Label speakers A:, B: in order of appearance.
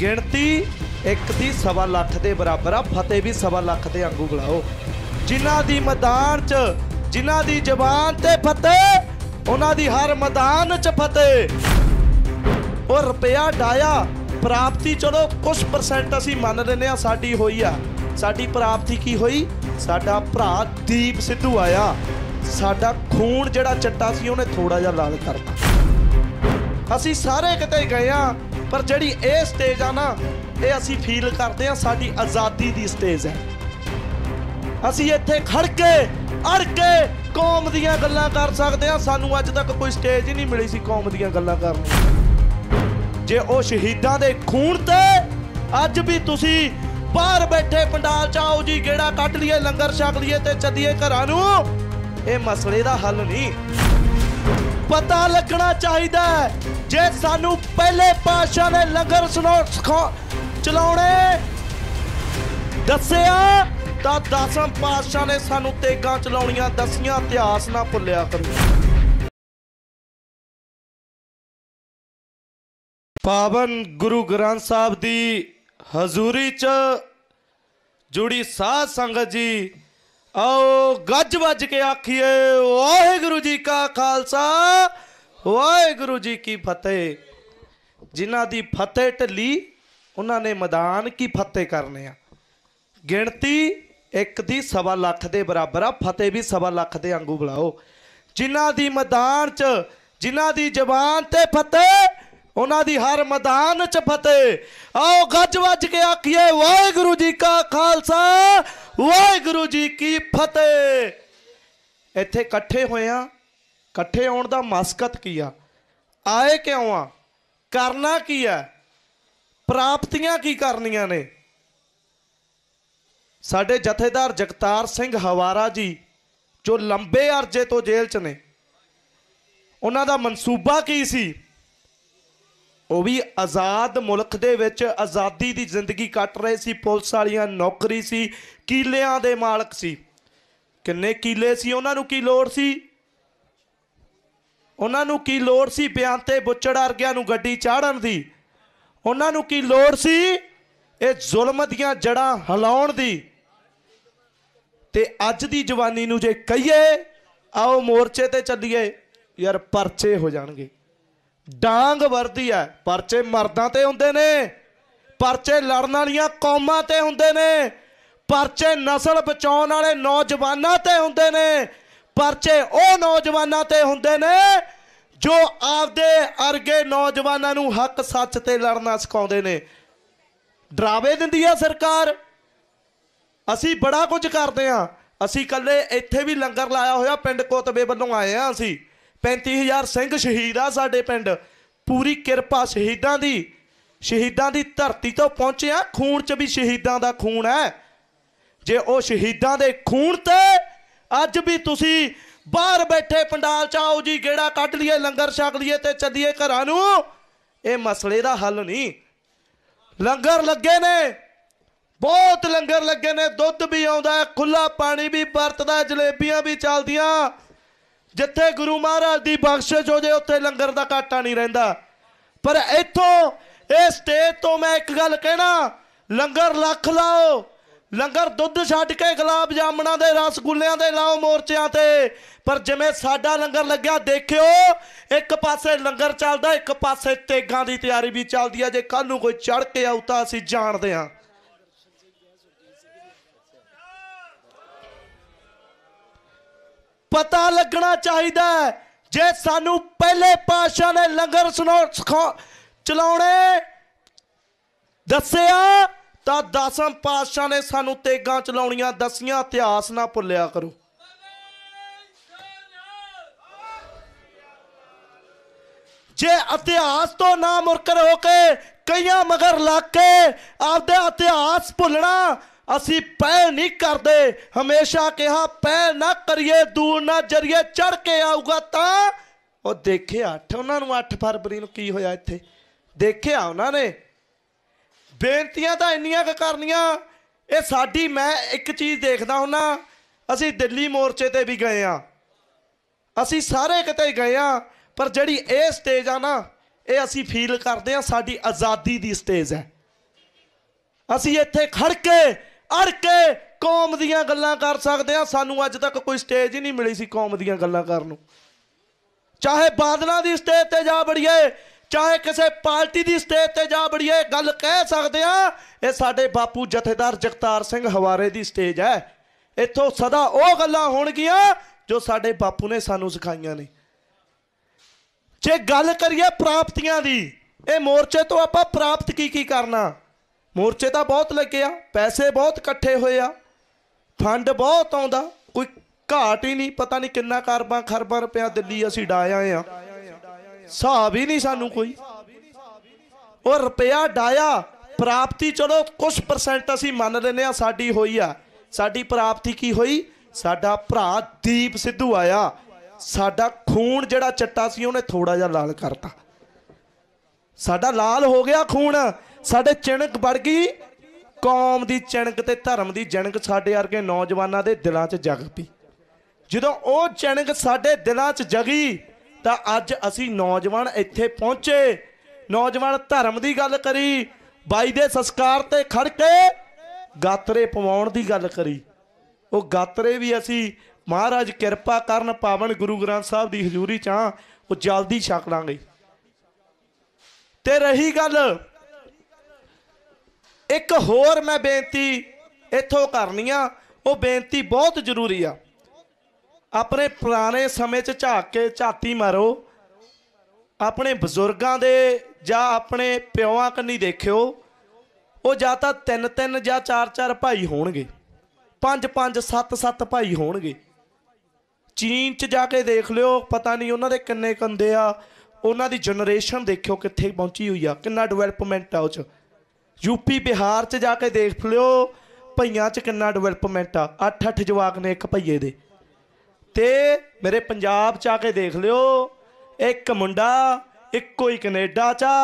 A: ਗਿਣਤੀ 1 ਦੀ ਸਵਾ ਲੱਖ ਦੇ ਬਰਾਬਰ ਆ ਫਤਿਹ ਵੀ ਸਵਾ ਲੱਖ ਦੇ ਅੰਗੂ ਗਲਾਓ ਜਿਨ੍ਹਾਂ ਦੀ ਮੈਦਾਨ 'ਚ ਜਿਨ੍ਹਾਂ ਦੀ ਜ਼ਬਾਨ ਤੇ ਫਤਿਹ ਉਹਨਾਂ ਦੀ ਹਰ ਮੈਦਾਨ 'ਚ ਫਤਿਹ ਉਹ ਰੁਪਿਆ ਡਾਇਆ ਪ੍ਰਾਪਤੀ ਚਲੋ ਕੁਝ ਪਰਸੈਂਟ ਅਸੀਂ ਮੰਨ ਲੈਨੇ ਆ ਸਾਡੀ ਹੋਈ ਆ ਸਾਡੀ ਪ੍ਰਾਪਤੀ ਕੀ ਹੋਈ ਸਾਡਾ ਭਰਾ ਦੀਪ ਸਿੱਧੂ ਆਇਆ ਸਾਡਾ ਖੂਨ ਜਿਹੜਾ ਚੱਟਾ ਸੀ ਉਹਨੇ ਥੋੜਾ ਜਿਹਾ ਲਾਲ ਕਰਤਾ ਅਸੀਂ ਸਾਰੇ ਕਿਤੇ ਗਏ ਆ ਪਰ ਜਿਹੜੀ ਇਹ ਸਟੇਜ ਆ ਨਾ ਇਹ ਅਸੀਂ ਫੀਲ ਕਰਦੇ ਆ ਸਾਡੀ ਆਜ਼ਾਦੀ ਦੀ ਸਟੇਜ ਹੈ ਅਸੀਂ ਇੱਥੇ ਖੜ ਕੇ ਅੜ ਕੇ ਕੌਮ ਦੀਆਂ ਗੱਲਾਂ ਕਰ ਸਕਦੇ ਆ ਸਾਨੂੰ ਅੱਜ ਤੱਕ ਕੋਈ ਸਟੇਜ ਹੀ ਨਹੀਂ ਮਿਲੀ ਸੀ ਕੌਮ ਦੀਆਂ ਗੱਲਾਂ ਕਰਨ ਦੀ ਜੇ ਉਹ ਸ਼ਹੀਦਾਂ ਦੇ ਖੂਨ ਤੇ ਅੱਜ ਵੀ ਤੁਸੀਂ ਬਾਹਰ ਬੈਠੇ ਪੰਡਾਲ ਚ ਆਓ ਜੀ ਗੇੜਾ ਕੱਢ ਲਈਏ ਲੰਗਰ ਛਕ ਲਈਏ ਤੇ ਚੱਲੀਏ ਘਰਾਂ ਨੂੰ ਇਹ ਮਸਲੇ ਦਾ ਹੱਲ ਨਹੀਂ ਪਤਾ ਲੱਗਣਾ ਚਾਹੀਦਾ ਜੇ ਸਾਨੂੰ ਪਹਿਲੇ ਪਾਸ਼ਾ ਨੇ ਲੰਗਰ ਸੁਣਾਉਣ ਚਲਾਉਣੇ ਦੱਸਿਆ ਤਾਂ ਦਸਾਂ ਪਾਸ਼ਾ ਨੇ ਸਾਨੂੰ ਤੇਗਾ ਚਲਾਉਣੀਆਂ ਦਸੀਆਂ ਇਤਿਹਾਸ ਨਾ ਭੁੱਲਿਆ ਕਰੋ ਪਾਵਨ ਗੁਰੂ ਗ੍ਰੰਥ ਸਾਹਿਬ ਦੀ ਹਜ਼ੂਰੀ ਚ ਜੁੜੀ ਸਾਧ ਸੰਗਤ ਜੀ ਆਓ ਗੱਜ ਵੱਜ ਕੇ ਆਖੀਏ ਵਾਹਿਗੁਰੂ ਜੀ ਕਾ ਖਾਲਸਾ ਵਾਹਿਗੁਰੂ ਜੀ ਕੀ ਫਤਿਹ ਜਿਨ੍ਹਾਂ ਦੀ ਫਤਿਹ ਢਲੀ ਉਹਨਾਂ ਨੇ ਮੈਦਾਨ ਕੀ ਫਤਿਹ ਕਰਨੇ ਆ ਗਿਣਤੀ ਇੱਕ ਦੀ ਸਵਾ ਲੱਖ ਦੇ ਬਰਾਬਰ ਆ ਫਤਿਹ ਵੀ ਸਵਾ ਲੱਖ ਦੇ ਵਾਂਗੂ ਬੁਲਾਓ ਜਿਨ੍ਹਾਂ ਦੀ ਮੈਦਾਨ 'ਚ ਜਿਨ੍ਹਾਂ ਦੀ ਜ਼ਬਾਨ ਤੇ ਫਤਿਹ ਉਹਨਾਂ ਦੀ ਹਰ ਮੈਦਾਨ 'ਚ ਫਤਿਹ ਆਓ ਗੱਜ ਵੱਜ ਕੇ ਆਖੀਏ ਵਾਹਿਗੁਰੂ ਜੀ ਕਾ ਖਾਲਸਾ ਵਾਹਿਗੁਰੂ ਜੀ ਕੀ ਫਤਿਹ ਇੱਥੇ ਇਕੱਠੇ ਹੋਏ ਆ ਇਕੱਠੇ ਆਉਣ ਦਾ ਮਸਕਤ ਕੀ ਆ ਆਏ ਕਿਉਂ ਆ ਕਰਨਾ ਕੀ ਆ ਪ੍ਰਾਪਤੀਆਂ ਕੀ ਕਰਨੀਆਂ ਨੇ ਸਾਡੇ ਜਥੇਦਾਰ ਜਗਤਾਰ ਸਿੰਘ ਹਵਾਰਾ ਜੀ ਜੋ ਲੰਬੇ ਅਰਜੇ ਤੋਂ ਜੇਲ੍ਹ 'ਚ ਨੇ ਉਹਨਾਂ ਦਾ ਮਨਸੂਬਾ ਕੀ ਸੀ ਉਹ ਵੀ ਆਜ਼ਾਦ ਮੁਲਕ ਦੇ ਵਿੱਚ ਆਜ਼ਾਦੀ ਦੀ ਜ਼ਿੰਦਗੀ ਕੱਟ ਰਹੇ ਸੀ ਪੁਲਿਸ ਵਾਲੀਆਂ ਨੌਕਰੀ ਸੀ ਕਿਲਿਆਂ ਦੇ ਮਾਲਕ ਸੀ ਕਿੰਨੇ ਕਿਲੇ ਸੀ ਉਹਨਾਂ ਨੂੰ ਕੀ ਲੋੜ ਸੀ ਉਹਨਾਂ ਨੂੰ ਕੀ ਲੋੜ ਸੀ ਬਿਆਨ ਤੇ ਬੁੱਚੜ ਅਰਗਿਆਂ ਨੂੰ ਗੱਡੀ ਚਾੜਨ ਦੀ ਉਹਨਾਂ ਨੂੰ ਕੀ ਲੋੜ ਸੀ ਇਹ ਜ਼ੁਲਮ ਦੀਆਂ ਜੜਾਂ ਹਲਾਉਣ ਦੀ ਤੇ ਅੱਜ ਦੀ ਜਵਾਨੀ ਨੂੰ ਜੇ ਕਹੀਏ ਆਓ ਮੋਰਚੇ ਤੇ ਚੱਲੀਏ ਯਾਰ ਪਰਚੇ ਹੋ ਜਾਣਗੇ ਡਾਂਗ ਵਰਦੀ ਐ ਪਰਚੇ ਮਰਦਾਂ ਤੇ ਹੁੰਦੇ ਨੇ ਪਰਚੇ ਲੜਨ ਵਾਲੀਆਂ ਕੌਮਾਂ ਤੇ ਹੁੰਦੇ ਨੇ ਪਰਚੇ ਨਸਲ ਬਚਾਉਣ ਵਾਲੇ ਨੌਜਵਾਨਾਂ ਤੇ ਹੁੰਦੇ ਨੇ ਪਰਚੇ ਉਹ ਨੌਜਵਾਨਾਂ ਤੇ ਹੁੰਦੇ ਨੇ ਜੋ ਆਪਦੇ ਅਰਗੇ ਨੌਜਵਾਨਾਂ ਨੂੰ ਹੱਕ ਸੱਚ ਤੇ ਲੜਨਾ ਸਿਖਾਉਂਦੇ ਨੇ ਡਰਾਵੇ ਦਿੰਦੀ ਆ ਸਰਕਾਰ ਅਸੀਂ ਬੜਾ ਕੁਝ ਕਰਦੇ ਆ ਅਸੀਂ ਕੱਲੇ ਇੱਥੇ ਵੀ ਲੰਗਰ ਲਾਇਆ ਹੋਇਆ ਪਿੰਡ ਕੋਤਬੇ ਵੱਲੋਂ ਆਏ ਆ ਅਸੀਂ 35000 ਸਿੰਘ ਸ਼ਹੀਦ ਆ ਸਾਡੇ ਪਿੰਡ ਪੂਰੀ ਕਿਰਪਾ ਸ਼ਹੀਦਾਂ ਦੀ ਸ਼ਹੀਦਾਂ ਦੀ ਧਰਤੀ ਤੋਂ ਪਹੁੰਚਿਆ ਖੂਨ 'ਚ ਵੀ ਸ਼ਹੀਦਾਂ ਦਾ ਖੂਨ ਹੈ ਜੇ ਉਹ ਸ਼ਹੀਦਾਂ ਦੇ ਖੂਨ ਤੇ ਅੱਜ ਵੀ ਤੁਸੀਂ ਬਾਹਰ ਬੈਠੇ ਪੰਡਾਲ ਚ ਆਓ ਜੀ ਗੇੜਾ ਕੱਢ ਲਈਏ ਲੰਗਰ ਛਕ ਲਈਏ ਤੇ ਚੱਲੀਏ ਘਰਾਂ ਨੂੰ ਇਹ ਮਸਲੇ ਦਾ ਹੱਲ ਨਹੀਂ ਲੰਗਰ ਲੱਗੇ ਨੇ ਬਹੁਤ ਲੰਗਰ ਲੱਗੇ ਨੇ ਦੁੱਧ ਵੀ ਆਉਂਦਾ ਖੁੱਲਾ ਪਾਣੀ ਵੀ ਵਰਤਦਾ ਜਲੇਬੀਆਂ ਵੀ ਚੱਲਦੀਆਂ ਜਿੱਥੇ ਗੁਰੂ ਮਹਾਰਾਜ ਦੀ ਬਖਸ਼ਿਸ਼ ਹੋ ਜੇ ਉੱਥੇ ਲੰਗਰ ਦਾ ਘਾਟਾ ਨਹੀਂ ਰਹਿੰਦਾ ਪਰ ਇੱਥੋਂ ਇਹ ਸਟੇਜ ਤੋਂ ਮੈਂ ਇੱਕ ਗੱਲ ਕਹਿਣਾ ਲੰਗਰ ਲੱਖ ਲਾਓ ਲੰਗਰ ਦੁੱਧ ਛੱਡ ਕੇ ਗੁਲਾਬ ਜਾਮਣਾ ਦੇ ਰਸਗੁੱਲਿਆਂ ਦੇ ਲਾਓ ਮੋਰਚਿਆਂ ਤੇ ਪਰ ਜਿਵੇਂ ਸਾਡਾ ਲੰਗਰ ਲੱਗਿਆ ਦੇਖਿਓ ਇੱਕ ਪਾਸੇ ਲੰਗਰ ਚੱਲਦਾ ਇੱਕ ਪਾਸੇ ਤੇਗਾਂ ਦੀ ਤਿਆਰੀ ਵੀ ਚੱਲਦੀ ਆ ਜੇ ਕੱਲ ਨੂੰ ਕੋਈ ਚੜ ਕੇ ਆਉ ਤਾਂ ਅਸੀਂ ਜਾਣਦੇ ਆ ਪਤਾ ਲੱਗਣਾ ਚਾਹੀਦਾ ਜੇ ਸਾਨੂੰ ਪਹਿਲੇ ਪਾਸ਼ਾ ਨੇ ਲੰਗਰ ਸੁਣਾਉ ਚਲਾਉਣੇ ਦੱਸਿਆ ਤਾਂ ਦਸਮ ਪਾਤਸ਼ਾਹ ਨੇ ਸਾਨੂੰ ਤੇਗਾਂ ਚਲਾਉਣੀਆਂ ਦਸੀਆਂ ਇਤਿਹਾਸ ਨਾ ਭੁੱਲਿਆ ਕਰੋ ਜੇ ਇਤਿਹਾਸ ਤੋਂ ਨਾ ਮੁਰਕਰ ਹੋ ਕੇ ਕਈਆਂ ਮਗਰ ਲੱਗ ਕੇ ਆਪਦੇ ਇਤਿਹਾਸ ਭੁੱਲਣਾ ਅਸੀਂ ਪੈ ਨਹੀਂ ਕਰਦੇ ਹਮੇਸ਼ਾ ਕਿਹਾ ਪੈ ਨਾ ਕਰੀਏ ਦੂਰ ਨਾ ਜਰੀਏ ਚੜ ਕੇ ਆਊਗਾ ਤਾਂ ਉਹ ਦੇਖਿਆ 8 ਉਹਨਾਂ ਨੂੰ 8 ਫਰਵਰੀ ਨੂੰ ਕੀ ਹੋਇਆ ਇੱਥੇ ਦੇਖਿਆ ਉਹਨਾਂ ਨੇ ਬੇਨਤੀਆਂ ਤਾਂ ਇੰਨੀਆਂ ਕਿ ਕਰਨੀਆਂ ਇਹ ਸਾਡੀ ਮੈਂ ਇੱਕ ਚੀਜ਼ ਦੇਖਦਾ ਹੁੰਨਾ ਅਸੀਂ ਦਿੱਲੀ ਮੋਰਚੇ ਤੇ ਵੀ ਗਏ ਆ ਅਸੀਂ ਸਾਰੇ ਕਿਤੇ ਗਏ ਆ ਪਰ ਜਿਹੜੀ ਇਹ ਸਟੇਜ ਆ ਨਾ ਇਹ ਅਸੀਂ ਫੀਲ ਕਰਦੇ ਆ ਸਾਡੀ ਆਜ਼ਾਦੀ ਦੀ ਸਟੇਜ ਹੈ ਅਸੀਂ ਇੱਥੇ ਖੜ ਕੇ ਅੜ ਕੇ ਕੌਮ ਦੀਆਂ ਗੱਲਾਂ ਕਰ ਸਕਦੇ ਆ ਸਾਨੂੰ ਅੱਜ ਤੱਕ ਕੋਈ ਸਟੇਜ ਹੀ ਨਹੀਂ ਮਿਲੀ ਸੀ ਕੌਮ ਦੀਆਂ ਗੱਲਾਂ ਕਰਨ ਨੂੰ ਚਾਹੇ ਬਾਦਲਾਂ ਦੀ ਸਟੇਜ ਤੇ ਜਾ ਬੜੀਏ ਚਾਹੇ ਕਿਸੇ ਪਾਰਟੀ ਦੀ ਸਟੇਜ ਤੇ ਜਾ ਬੜੀਏ ਗੱਲ ਕਹਿ ਸਕਦੇ ਆ ਇਹ ਸਾਡੇ ਬਾਪੂ ਜਥੇਦਾਰ ਜਗਤਾਰ ਸਿੰਘ ਹਵਾਰੇ ਦੀ ਸਟੇਜ ਹੈ ਇੱਥੋਂ ਸਦਾ ਉਹ ਗੱਲਾਂ ਹੋਣਗੀਆਂ ਜੋ ਸਾਡੇ ਬਾਪੂ ਨੇ ਸਾਨੂੰ ਸਿਖਾਈਆਂ ਨੇ ਜੇ ਗੱਲ ਕਰੀਏ ਪ੍ਰਾਪਤੀਆਂ ਦੀ ਇਹ ਮੋਰਚੇ ਤੋਂ ਆਪਾਂ ਪ੍ਰਾਪਤ ਕੀ ਕੀ ਕਰਨਾ ਮੋਰਚੇ ਤਾਂ ਬਹੁਤ ਲੱਗੇ ਆ ਪੈਸੇ ਬਹੁਤ ਇਕੱਠੇ ਹੋਏ ਆ ਫੰਡ ਬਹੁਤ ਆਉਂਦਾ ਕੋਈ ਘਾਟ ਹੀ ਨਹੀਂ ਪਤਾ ਨਹੀਂ ਕਿੰਨਾ ਕਰਬਾਂ ਖਰਬਾਂ ਰੁਪਿਆ ਦਿੱਲੀ ਅਸੀਂ ਡਾਇਆ ਆ ਹਿਸਾਬ ਹੀ ਨਹੀਂ ਸਾਨੂੰ ਕੋਈ ਉਹ ਰੁਪਿਆ ਡਾਇਆ ਪ੍ਰਾਪਤੀ ਚਲੋ ਕੁਝ ਪਰਸੈਂਟ ਅਸੀਂ ਮੰਨ ਲੈਨੇ ਆ ਸਾਡੀ ਹੋਈ ਆ ਸਾਡੀ ਪ੍ਰਾਪਤੀ ਕੀ ਹੋਈ ਸਾਡਾ ਭਰਾ ਦੀਪ ਸਿੱਧੂ ਆਇਆ ਸਾਡਾ ਖੂਨ ਜਿਹੜਾ ਚਿੱਟਾ ਸੀ ਉਹਨੇ ਥੋੜਾ ਜਿਹਾ ਲਾਲ ਕਰਤਾ ਸਾਡਾ ਲਾਲ ਹੋ ਗਿਆ ਖੂਨ ਸਾਡੇ ਚਿਣਕ ਵੜ ਗਈ ਕੌਮ ਦੀ ਚਿਣਕ ਤੇ ਧਰਮ ਦੀ ਜਣਕ ਸਾਡੇ ਵਰਗੇ ਨੌਜਵਾਨਾਂ ਦੇ ਦਿਲਾਂ 'ਚ ਜਗ ਪਈ ਜਦੋਂ ਉਹ ਚਿਣਕ ਸਾਡੇ ਦਿਲਾਂ 'ਚ ਜਗੀ ਤਾਂ ਅੱਜ ਅਸੀਂ ਨੌਜਵਾਨ ਇੱਥੇ ਪਹੁੰਚੇ ਨੌਜਵਾਨ ਧਰਮ ਦੀ ਗੱਲ ਕਰੀ ਬਾਈ ਦੇ ਸੰਸਕਾਰ ਤੇ ਖੜ ਕੇ ਗਾਤਰੇ ਪਵਾਉਣ ਦੀ ਗੱਲ ਕਰੀ ਉਹ ਗਾਤਰੇ ਵੀ ਅਸੀਂ ਮਹਾਰਾਜ ਕਿਰਪਾ ਕਰਨ ਪਾਵਨ ਗੁਰੂ ਗ੍ਰੰਥ ਸਾਹਿਬ ਦੀ ਹਜ਼ੂਰੀ ਚ ਆ ਉਹ ਜਲਦੀ ਛਕ ਲਾਂਗੇ ਤੇ ਰਹੀ ਗੱਲ ਇੱਕ ਹੋਰ ਮੈਂ ਬੇਨਤੀ ਇੱਥੋਂ ਕਰਨੀ ਆ ਉਹ ਬੇਨਤੀ ਬਹੁਤ ਜ਼ਰੂਰੀ ਆ ਆਪਣੇ ਪੁਰਾਣੇ ਸਮੇਂ 'ਚ ਝਾਕ ਕੇ ਝਾਤੀ ਮਾਰੋ ਆਪਣੇ ਬਜ਼ੁਰਗਾਂ ਦੇ ਜਾਂ ਆਪਣੇ ਪਿਓਾਂ ਕੰਨੀ ਦੇਖਿਓ ਉਹ ਜਾਂ ਤਾਂ ਤਿੰਨ ਤਿੰਨ ਜਾਂ ਚਾਰ ਚਾਰ ਭਾਈ ਹੋਣਗੇ ਪੰਜ ਪੰਜ ਸੱਤ ਸੱਤ ਭਾਈ ਹੋਣਗੇ ਚੀਨ 'ਚ ਜਾ ਕੇ ਦੇਖ ਲਿਓ ਪਤਾ ਨਹੀਂ ਉਹਨਾਂ ਦੇ ਕਿੰਨੇ ਕੰਦੇ ਆ ਉਹਨਾਂ ਦੀ ਜਨਰੇਸ਼ਨ ਦੇਖਿਓ ਕਿੱਥੇ ਪਹੁੰਚੀ ਹੋਈ ਆ ਕਿੰਨਾ ਡਿਵੈਲਪਮੈਂਟ ਆ ਉਹ 'ਚ ਯੂਪੀ ਬਿਹਾਰ 'ਚ ਜਾ ਕੇ ਦੇਖ ਲਿਓ ਭਈਆਂ 'ਚ ਕਿੰਨਾ ਡਿਵੈਲਪਮੈਂਟ ਆ 8-8 ਜਵਾਕ ਨੇ ਇੱਕ ਭਈਏ ਦੇ ਤੇ ਮੇਰੇ ਪੰਜਾਬ ਚ ਆ ਕੇ ਦੇਖ ਲਿਓ ਇੱਕ ਮੁੰਡਾ ਇੱਕੋ ਹੀ ਕੈਨੇਡਾ ਚ